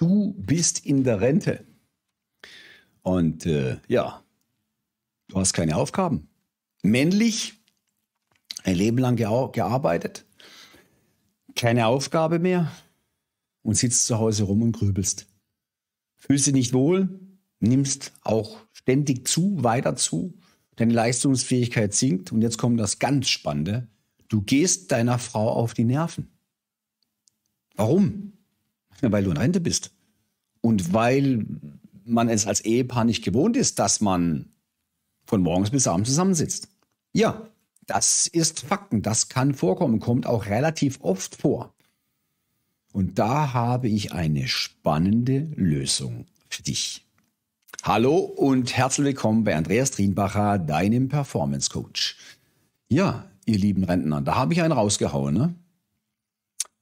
du bist in der Rente. Und äh, ja, du hast keine Aufgaben. Männlich, ein Leben lang gear gearbeitet, keine Aufgabe mehr und sitzt zu Hause rum und grübelst. Fühlst dich nicht wohl, nimmst auch ständig zu, weiter zu, deine Leistungsfähigkeit sinkt und jetzt kommt das ganz Spannende, du gehst deiner Frau auf die Nerven. Warum? Weil du in Rente bist. Und weil man es als Ehepaar nicht gewohnt ist, dass man von morgens bis abends zusammensitzt. Ja, das ist Fakten. Das kann vorkommen, kommt auch relativ oft vor. Und da habe ich eine spannende Lösung für dich. Hallo und herzlich willkommen bei Andreas Drienbacher, deinem Performance Coach. Ja, ihr lieben Rentner, da habe ich einen rausgehauen, ne?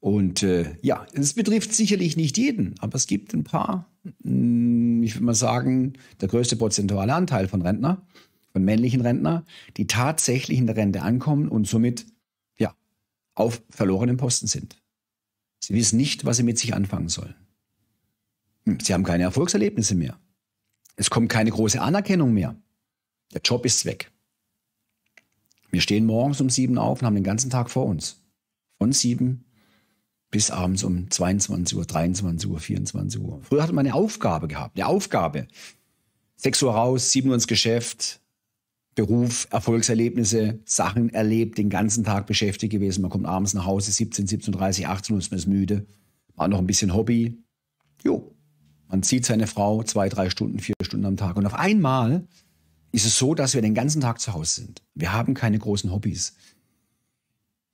Und äh, ja, es betrifft sicherlich nicht jeden, aber es gibt ein paar, mh, hm, ich würde mal sagen, der größte prozentuale Anteil von Rentner, von männlichen Rentner, die tatsächlich in der Rente ankommen und somit ja, auf verlorenen Posten sind. Sie wissen nicht, was sie mit sich anfangen sollen. Hm, sie haben keine Erfolgserlebnisse mehr. Es kommt keine große Anerkennung mehr. Der Job ist weg. Wir stehen morgens um sieben auf und haben den ganzen Tag vor uns. Von sieben bis abends um 22 Uhr, 23 Uhr, 24 Uhr. Früher hatte man eine Aufgabe gehabt, eine Aufgabe. 6 Uhr raus, 7 Uhr ins Geschäft, Beruf, Erfolgserlebnisse, Sachen erlebt, den ganzen Tag beschäftigt gewesen. Man kommt abends nach Hause, 17, 17.30 Uhr, 18 Uhr ist man müde, war noch ein bisschen Hobby. Jo, man zieht seine Frau zwei, drei Stunden, vier Stunden am Tag. Und auf einmal ist es so, dass wir den ganzen Tag zu Hause sind. Wir haben keine großen Hobbys.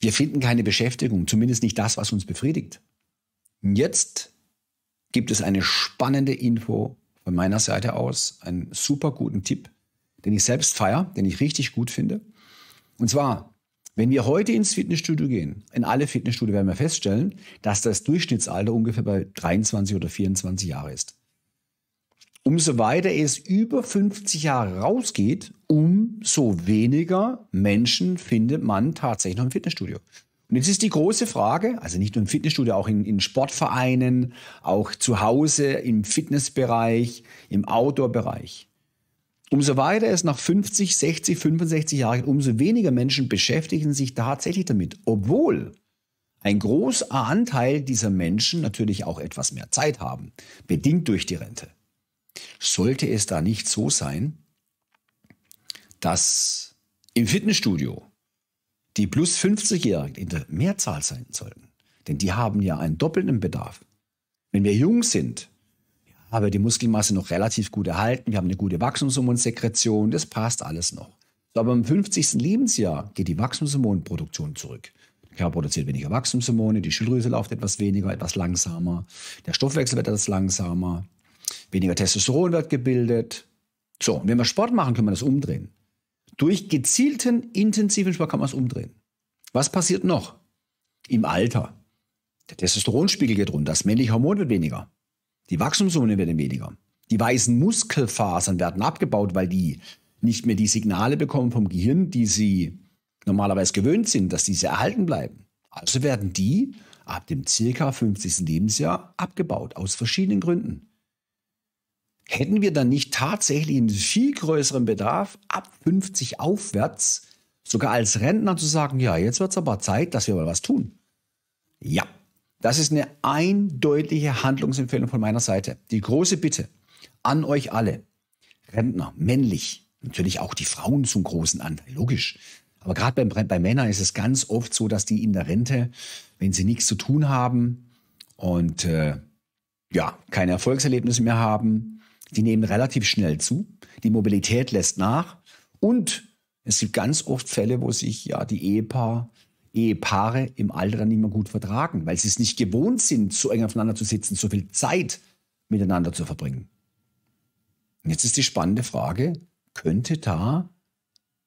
Wir finden keine Beschäftigung, zumindest nicht das, was uns befriedigt. Jetzt gibt es eine spannende Info von meiner Seite aus, einen super guten Tipp, den ich selbst feiere, den ich richtig gut finde. Und zwar, wenn wir heute ins Fitnessstudio gehen, in alle Fitnessstudio werden wir feststellen, dass das Durchschnittsalter ungefähr bei 23 oder 24 Jahre ist umso weiter es über 50 Jahre rausgeht, umso weniger Menschen findet man tatsächlich noch im Fitnessstudio. Und jetzt ist die große Frage, also nicht nur im Fitnessstudio, auch in, in Sportvereinen, auch zu Hause, im Fitnessbereich, im Outdoor-Bereich. Umso weiter es nach 50, 60, 65 Jahren, umso weniger Menschen beschäftigen sich tatsächlich damit, obwohl ein großer Anteil dieser Menschen natürlich auch etwas mehr Zeit haben, bedingt durch die Rente. Sollte es da nicht so sein, dass im Fitnessstudio die plus 50-Jährigen in der Mehrzahl sein sollten? Denn die haben ja einen doppelten Bedarf. Wenn wir jung sind, haben wir die Muskelmasse noch relativ gut erhalten, wir haben eine gute Wachstumshormonsekretion, das passt alles noch. Aber im 50. Lebensjahr geht die Wachstumshormonproduktion zurück. Der Körper produziert weniger Wachstumshormone, die Schilddrüse läuft etwas weniger, etwas langsamer, der Stoffwechsel wird etwas langsamer, Weniger Testosteron wird gebildet. So, und wenn wir Sport machen, können wir das umdrehen. Durch gezielten, intensiven Sport kann man es umdrehen. Was passiert noch? Im Alter. Der Testosteronspiegel geht runter, das männliche Hormon wird weniger. Die Wachstumshormone werden weniger. Die weißen Muskelfasern werden abgebaut, weil die nicht mehr die Signale bekommen vom Gehirn, die sie normalerweise gewöhnt sind, dass diese erhalten bleiben. Also werden die ab dem ca. 50. Lebensjahr abgebaut, aus verschiedenen Gründen hätten wir dann nicht tatsächlich einen viel größeren Bedarf ab 50 aufwärts, sogar als Rentner zu sagen, ja, jetzt wird es aber Zeit, dass wir mal was tun. Ja, das ist eine eindeutige Handlungsempfehlung von meiner Seite. Die große Bitte an euch alle, Rentner, männlich, natürlich auch die Frauen zum großen Anteil, logisch. Aber gerade bei, bei Männern ist es ganz oft so, dass die in der Rente, wenn sie nichts zu tun haben und äh, ja, keine Erfolgserlebnisse mehr haben, die nehmen relativ schnell zu, die Mobilität lässt nach und es gibt ganz oft Fälle, wo sich ja die Ehepaar, Ehepaare im Alter dann nicht mehr gut vertragen, weil sie es nicht gewohnt sind, so eng aufeinander zu sitzen, so viel Zeit miteinander zu verbringen. Und jetzt ist die spannende Frage, könnte da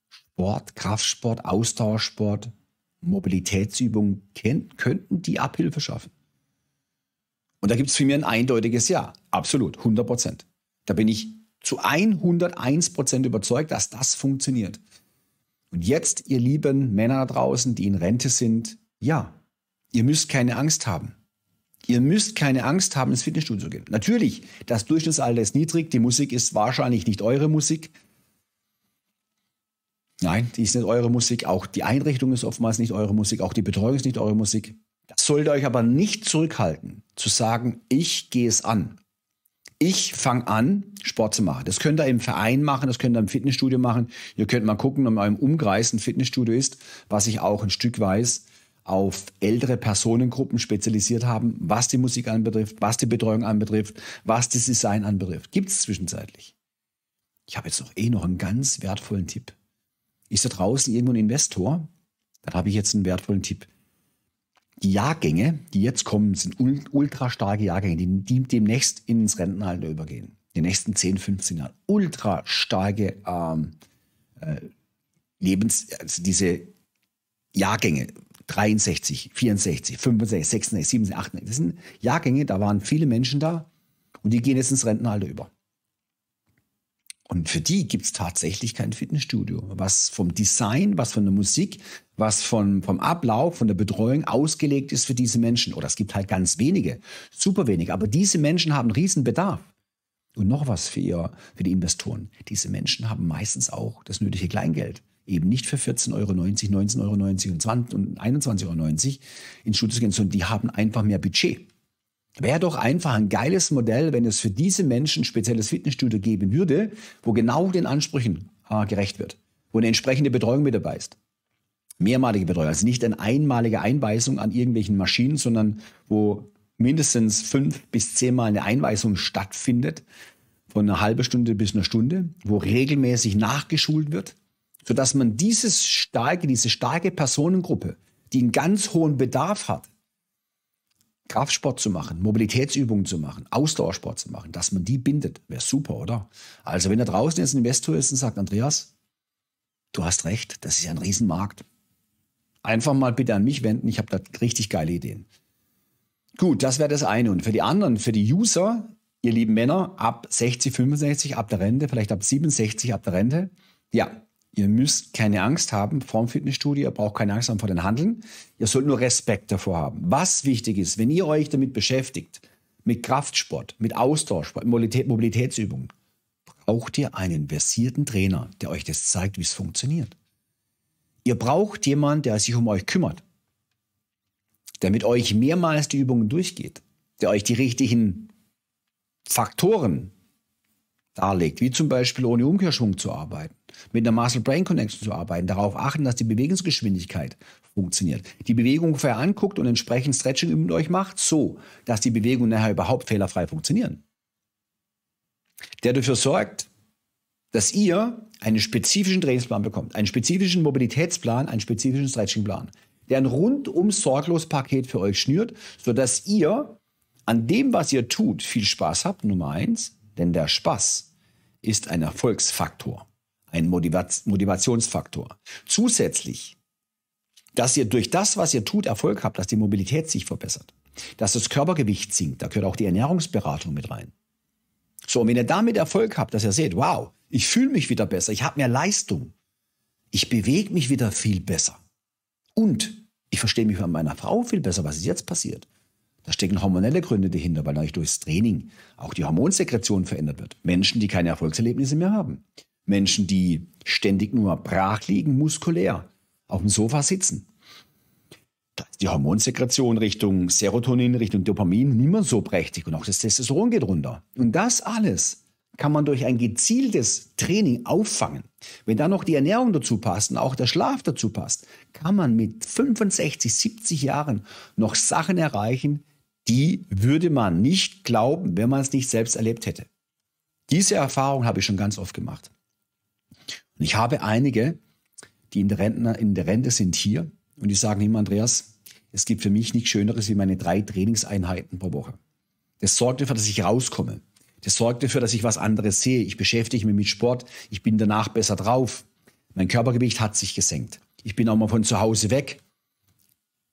Sport, Kraftsport, Ausdauersport, Mobilitätsübungen, könnten die Abhilfe schaffen? Und da gibt es für mich ein eindeutiges Ja. Absolut, 100 Prozent. Da bin ich zu 101 Prozent überzeugt, dass das funktioniert. Und jetzt, ihr lieben Männer da draußen, die in Rente sind, ja, ihr müsst keine Angst haben. Ihr müsst keine Angst haben, ins Fitnessstudio zu gehen. Natürlich, das Durchschnittsalter ist niedrig, die Musik ist wahrscheinlich nicht eure Musik. Nein, die ist nicht eure Musik, auch die Einrichtung ist oftmals nicht eure Musik, auch die Betreuung ist nicht eure Musik. Das sollte euch aber nicht zurückhalten, zu sagen, ich gehe es an ich fange an, Sport zu machen. Das könnt ihr im Verein machen, das könnt ihr im Fitnessstudio machen. Ihr könnt mal gucken, ob in eurem Umkreis ein Fitnessstudio ist, was ich auch ein Stück weiß auf ältere Personengruppen spezialisiert haben, was die Musik anbetrifft, was die Betreuung anbetrifft, was das Design anbetrifft. Gibt es zwischenzeitlich. Ich habe jetzt noch eh noch einen ganz wertvollen Tipp. Ist da draußen irgendwo ein Investor? Dann habe ich jetzt einen wertvollen Tipp. Die Jahrgänge, die jetzt kommen, sind ultra starke Jahrgänge, die demnächst ins Rentenalter übergehen. Die nächsten 10, 15 Jahre. Ultra starke ähm, äh, Lebens, also diese Jahrgänge, 63, 64, 65, 66, 67, 68, das sind Jahrgänge, da waren viele Menschen da und die gehen jetzt ins Rentenalter über. Und für die gibt's tatsächlich kein Fitnessstudio. Was vom Design, was von der Musik, was von, vom Ablauf, von der Betreuung ausgelegt ist für diese Menschen. Oder es gibt halt ganz wenige, super wenige. Aber diese Menschen haben Riesenbedarf. Und noch was für, ihr, für die Investoren. Diese Menschen haben meistens auch das nötige Kleingeld. Eben nicht für 14,90 Euro, 19,90 Euro und, 21,90 Euro ins Studio zu gehen, sondern die haben einfach mehr Budget. Wäre doch einfach ein geiles Modell, wenn es für diese Menschen ein spezielles Fitnessstudio geben würde, wo genau den Ansprüchen äh, gerecht wird, wo eine entsprechende Betreuung mit dabei ist. Mehrmalige Betreuung, also nicht eine einmalige Einweisung an irgendwelchen Maschinen, sondern wo mindestens fünf bis zehnmal eine Einweisung stattfindet, von einer halben Stunde bis einer Stunde, wo regelmäßig nachgeschult wird, sodass man dieses starke, diese starke Personengruppe, die einen ganz hohen Bedarf hat, Kraftsport zu machen, Mobilitätsübungen zu machen, Ausdauersport zu machen, dass man die bindet, wäre super, oder? Also wenn da draußen jetzt ein Investor ist und sagt, Andreas, du hast recht, das ist ja ein Riesenmarkt. Einfach mal bitte an mich wenden, ich habe da richtig geile Ideen. Gut, das wäre das eine. Und für die anderen, für die User, ihr lieben Männer, ab 60, 65, ab der Rente, vielleicht ab 67, ab der Rente, ja, Ihr müsst keine Angst haben vor dem Fitnessstudio, ihr braucht keine Angst haben vor den Handeln. Ihr sollt nur Respekt davor haben. Was wichtig ist, wenn ihr euch damit beschäftigt, mit Kraftsport, mit Austauschsport, Mobilität, Mobilitätsübungen, braucht ihr einen versierten Trainer, der euch das zeigt, wie es funktioniert. Ihr braucht jemanden, der sich um euch kümmert, der mit euch mehrmals die Übungen durchgeht, der euch die richtigen Faktoren darlegt, wie zum Beispiel ohne Umkehrschwung zu arbeiten mit einer Muscle Brain Connection zu arbeiten, darauf achten, dass die Bewegungsgeschwindigkeit funktioniert, die Bewegung vorher anguckt und entsprechend Stretching mit euch macht, so dass die Bewegungen nachher überhaupt fehlerfrei funktionieren. Der dafür sorgt, dass ihr einen spezifischen Trainingsplan bekommt, einen spezifischen Mobilitätsplan, einen spezifischen Stretchingplan, der ein rundum sorglos Paket für euch schnürt, sodass ihr an dem, was ihr tut, viel Spaß habt, Nummer eins, denn der Spaß ist ein Erfolgsfaktor ein Motivationsfaktor. Zusätzlich, dass ihr durch das, was ihr tut, Erfolg habt, dass die Mobilität sich verbessert, dass das Körpergewicht sinkt, da gehört auch die Ernährungsberatung mit rein. So, und wenn ihr damit Erfolg habt, dass ihr seht, wow, ich fühle mich wieder besser, ich habe mehr Leistung, ich bewege mich wieder viel besser. Und ich verstehe mich von meiner Frau viel besser, was ist jetzt passiert. Da stecken hormonelle Gründe dahinter, weil natürlich durchs Training auch die Hormonsekretion verändert wird. Menschen, die keine Erfolgserlebnisse mehr haben, Menschen, die ständig nur brach liegen, muskulär, auf dem Sofa sitzen. Da ist die Hormonsekretion Richtung Serotonin, Richtung Dopamin nicht mehr so prächtig und auch das Testosteron geht runter. Und das alles kann man durch ein gezieltes Training auffangen. Wenn dann noch die Ernährung dazu passt und auch der Schlaf dazu passt, kann man mit 65, 70 Jahren noch Sachen erreichen, die würde man nicht glauben, wenn man es nicht selbst erlebt hätte. Diese Erfahrung habe ich schon ganz oft gemacht. Und ich habe einige, die in der, Rentner, in der Rente sind hier und die sagen immer, Andreas, es gibt für mich nichts Schöneres wie meine drei Trainingseinheiten pro Woche. Das sorgt dafür, dass ich rauskomme. Das sorgt dafür, dass ich was anderes sehe. Ich beschäftige mich mit Sport. Ich bin danach besser drauf. Mein Körpergewicht hat sich gesenkt. Ich bin auch mal von zu Hause weg.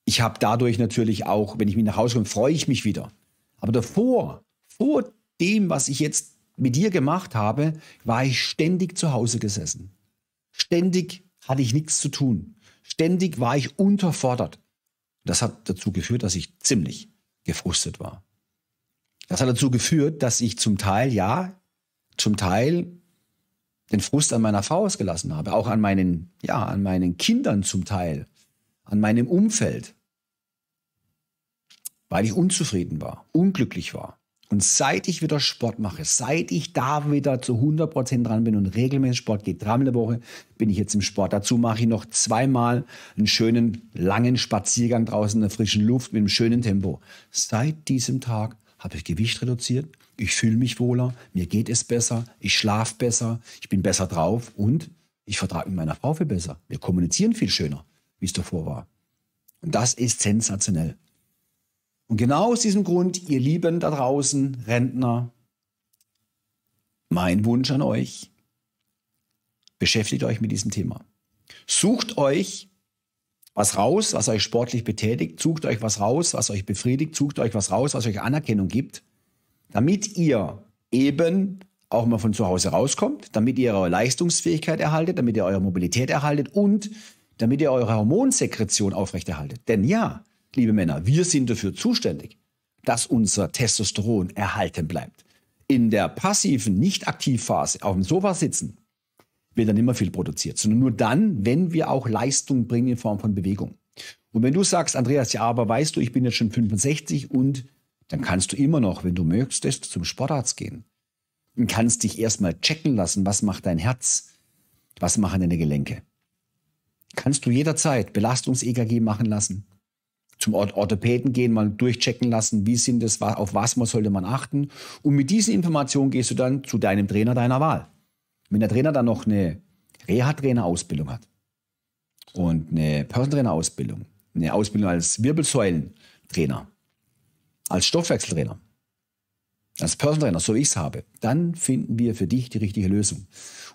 Ich habe dadurch natürlich auch, wenn ich mich nach Hause komme, freue ich mich wieder. Aber davor, vor dem, was ich jetzt mit dir gemacht habe, war ich ständig zu Hause gesessen. Ständig hatte ich nichts zu tun. Ständig war ich unterfordert. Das hat dazu geführt, dass ich ziemlich gefrustet war. Das hat dazu geführt, dass ich zum Teil, ja, zum Teil den Frust an meiner Frau ausgelassen habe, auch an meinen, ja, an meinen Kindern zum Teil, an meinem Umfeld, weil ich unzufrieden war, unglücklich war. Und seit ich wieder Sport mache, seit ich da wieder zu 100% dran bin und regelmäßig Sport geht, dreimal in der Woche, bin ich jetzt im Sport. Dazu mache ich noch zweimal einen schönen, langen Spaziergang draußen in der frischen Luft mit einem schönen Tempo. Seit diesem Tag habe ich Gewicht reduziert, ich fühle mich wohler, mir geht es besser, ich schlafe besser, ich bin besser drauf und ich vertrage mit meiner Frau viel besser. Wir kommunizieren viel schöner, wie es davor war. Und das ist sensationell. Und genau aus diesem Grund, ihr Lieben da draußen, Rentner, mein Wunsch an euch, beschäftigt euch mit diesem Thema. Sucht euch was raus, was euch sportlich betätigt, sucht euch was raus, was euch befriedigt, sucht euch was raus, was euch Anerkennung gibt, damit ihr eben auch mal von zu Hause rauskommt, damit ihr eure Leistungsfähigkeit erhaltet, damit ihr eure Mobilität erhaltet und damit ihr eure Hormonsekretion aufrechterhaltet. Denn ja, liebe Männer, wir sind dafür zuständig, dass unser Testosteron erhalten bleibt. In der passiven, nicht Aktivphase, auf dem Sofa sitzen, wird dann immer viel produziert, sondern nur dann, wenn wir auch Leistung bringen in Form von Bewegung. Und wenn du sagst, Andreas, ja, aber weißt du, ich bin jetzt schon 65 und dann kannst du immer noch, wenn du möchtest, zum Sportarzt gehen. Und kannst dich erstmal checken lassen, was macht dein Herz, was machen deine Gelenke. Kannst du jederzeit Belastungs-EKG machen lassen, zum Orthopäden gehen, mal durchchecken lassen, wie sind es, auf was man sollte man achten. Und mit diesen Informationen gehst du dann zu deinem Trainer deiner Wahl. Wenn der Trainer dann noch eine Reha-Trainer-Ausbildung hat und eine person trainer ausbildung eine Ausbildung als Wirbelsäulentrainer, als Stoffwechseltrainer, als Personal Trainer, so wie ich es habe, dann finden wir für dich die richtige Lösung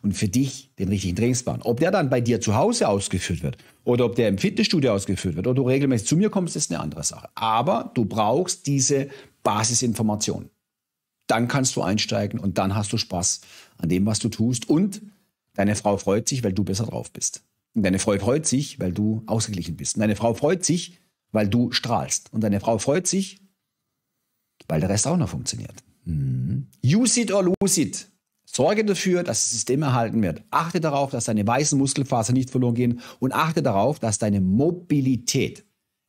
und für dich den richtigen Trainingsplan. Ob der dann bei dir zu Hause ausgeführt wird oder ob der im Fitnessstudio ausgeführt wird oder du regelmäßig zu mir kommst, ist eine andere Sache. Aber du brauchst diese Basisinformation. Dann kannst du einsteigen und dann hast du Spaß an dem, was du tust. Und deine Frau freut sich, weil du besser drauf bist. Und deine Frau freut sich, weil du ausgeglichen bist. Und deine Frau freut sich, weil du strahlst. Und deine Frau freut sich, weil der Rest auch noch funktioniert. Mhm. Use it or lose it. Sorge dafür, dass das System erhalten wird. Achte darauf, dass deine weißen Muskelfasern nicht verloren gehen und achte darauf, dass deine Mobilität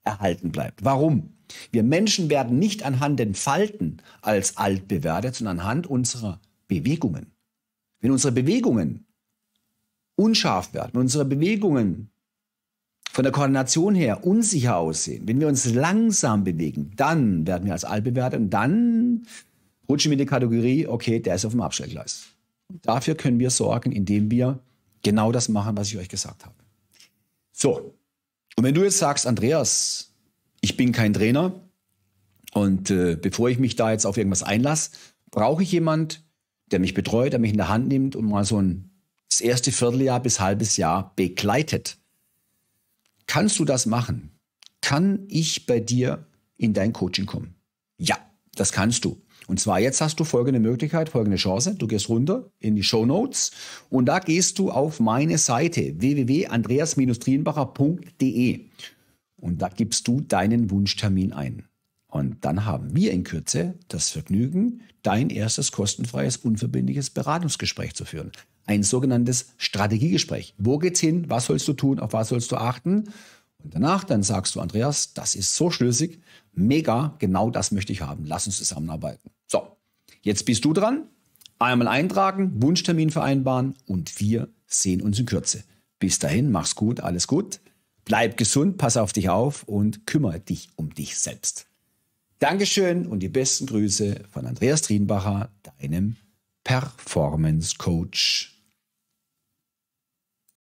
erhalten bleibt. Warum? Wir Menschen werden nicht anhand den Falten als alt bewertet, sondern anhand unserer Bewegungen. Wenn unsere Bewegungen unscharf werden, wenn unsere Bewegungen von der Koordination her unsicher aussehen, wenn wir uns langsam bewegen, dann werden wir als alt bewertet und dann rutschen wir in die Kategorie, okay, der ist auf dem Abstellgleis. Und dafür können wir sorgen, indem wir genau das machen, was ich euch gesagt habe. So, und wenn du jetzt sagst, Andreas, ich bin kein Trainer und äh, bevor ich mich da jetzt auf irgendwas einlasse, brauche ich jemanden, der mich betreut, der mich in der Hand nimmt und mal so ein das erste Vierteljahr bis halbes Jahr begleitet. Kannst du das machen? Kann ich bei dir in dein Coaching kommen? Ja, das kannst du. Und zwar jetzt hast du folgende Möglichkeit, folgende Chance. Du gehst runter in die Show Notes und da gehst du auf meine Seite www.andreas-trienbacher.de und da gibst du deinen Wunschtermin ein. Und dann haben wir in Kürze das Vergnügen, dein erstes kostenfreies, unverbindliches Beratungsgespräch zu führen. Ein sogenanntes Strategiegespräch. Wo geht's hin? Was sollst du tun? Auf was sollst du achten? Und danach dann sagst du, Andreas, das ist so schlüssig, mega, genau das möchte ich haben, lass uns zusammenarbeiten. So, jetzt bist du dran, einmal eintragen, Wunschtermin vereinbaren und wir sehen uns in Kürze. Bis dahin, mach's gut, alles gut, bleib gesund, pass auf dich auf und kümmere dich um dich selbst. Dankeschön und die besten Grüße von Andreas Trienbacher, deinem Performance Coach.